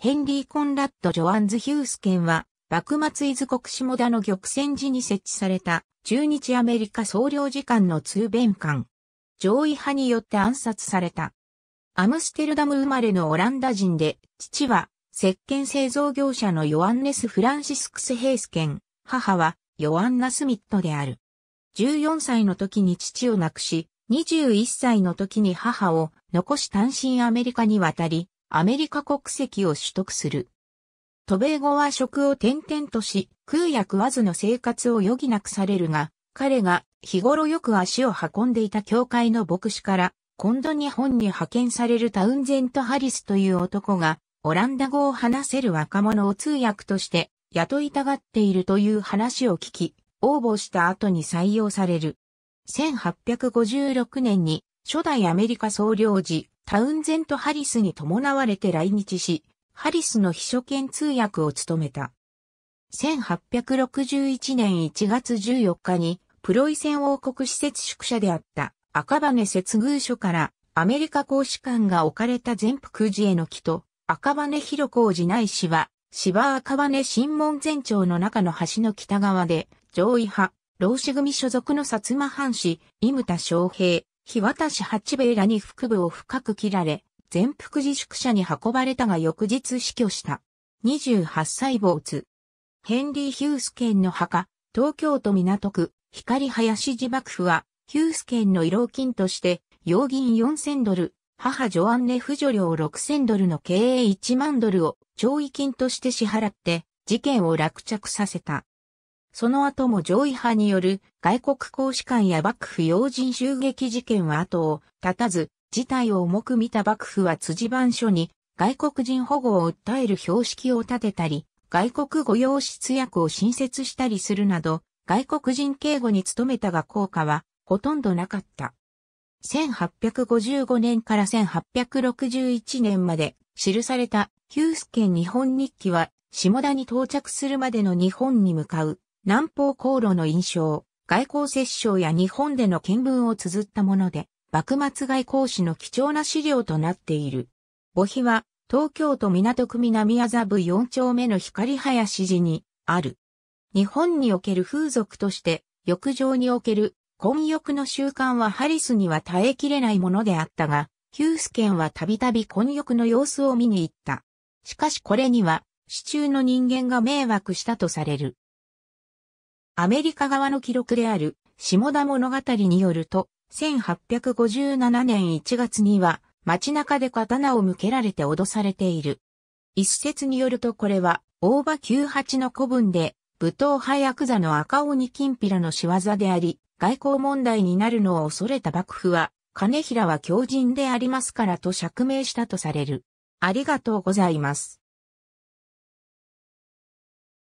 ヘンリー・コンラッド・ジョアンズ・ヒュースケンは、幕末伊豆国下田の玉泉寺に設置された、中日アメリカ総領事館の通弁館。上位派によって暗殺された。アムステルダム生まれのオランダ人で、父は、石鹸製造業者のヨアンネス・フランシスクス・ヘイスケン、母は、ヨアンナ・スミットである。14歳の時に父を亡くし、21歳の時に母を残し単身アメリカに渡り、アメリカ国籍を取得する。渡米後は職を転々とし、食うや食わずの生活を余儀なくされるが、彼が日頃よく足を運んでいた教会の牧師から、今度日本に派遣されるタウンゼント・ハリスという男が、オランダ語を話せる若者を通訳として雇いたがっているという話を聞き、応募した後に採用される。1856年に初代アメリカ総領事タウンゼント・ハリスに伴われて来日し、ハリスの秘書兼通訳を務めた。1861年1月14日に、プロイセン王国施設宿舎であった赤羽接遇所からアメリカ公使館が置かれた全福寺への木と赤羽広小寺内市は芝赤羽新門前町の中の橋の北側で上位派、老子組所属の薩摩藩士、井牟田昌平、日渡し八兵衛らに腹部を深く切られ、全幅自粛者に運ばれたが翌日死去した。28歳坊津。ヘンリー・ヒュースケンの墓、東京都港区、光林寺幕府は、ヒュースケンの慰労金として、洋銀4000ドル、母ジョアンネ・フ女料6000ドルの経営1万ドルを、懲役金として支払って、事件を落着させた。その後も上位派による外国公使館や幕府要人襲撃事件は後を絶たず、事態を重く見た幕府は辻番書に外国人保護を訴える標識を立てたり、外国語用室役を新設したりするなど、外国人警護に努めたが効果はほとんどなかった。1855年から1861年まで記された旧ス県日本日記は下田に到着するまでの日本に向かう南方航路の印象、外交折衝や日本での見聞を綴ったもので、幕末外交史の貴重な資料となっている。墓碑は、東京都港区南麻布4丁目の光林寺に、ある。日本における風俗として、浴場における、混浴の習慣はハリスには耐えきれないものであったが、ヒュースケンはたびたび混浴の様子を見に行った。しかしこれには、市中の人間が迷惑したとされる。アメリカ側の記録である、下田物語によると、1857年1月には、街中で刀を向けられて脅されている。一説によるとこれは、大場九八の古文で、武闘派ヤクザの赤鬼金ピラの仕業であり、外交問題になるのを恐れた幕府は、金平は狂人でありますからと釈明したとされる。ありがとうございます。